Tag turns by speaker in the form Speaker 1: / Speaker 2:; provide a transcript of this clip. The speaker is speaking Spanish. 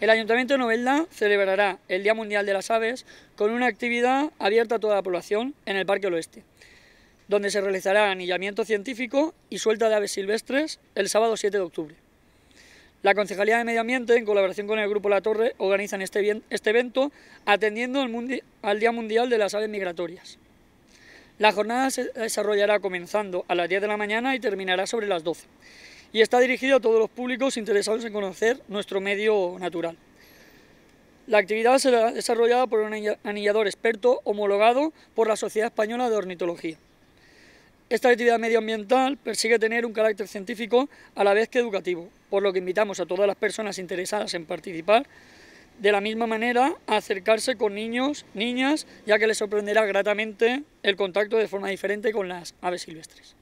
Speaker 1: El Ayuntamiento de Novelda celebrará el Día Mundial
Speaker 2: de las Aves con una actividad abierta a toda la población en el Parque Oeste, donde se realizará anillamiento científico y suelta de aves silvestres el sábado 7 de octubre. La Concejalía de Medio Ambiente, en colaboración con el Grupo La Torre, organizan este, este evento atendiendo al, al Día Mundial de las Aves Migratorias. La jornada se desarrollará comenzando a las 10 de la mañana y terminará sobre las 12 y está dirigido a todos los públicos interesados en conocer nuestro medio natural. La actividad será desarrollada por un anillador experto homologado por la Sociedad Española de Ornitología. Esta actividad medioambiental persigue tener un carácter científico a la vez que educativo, por lo que invitamos a todas las personas interesadas en participar de la misma manera a acercarse con niños, niñas, ya que les sorprenderá gratamente el contacto de forma diferente con las
Speaker 1: aves silvestres.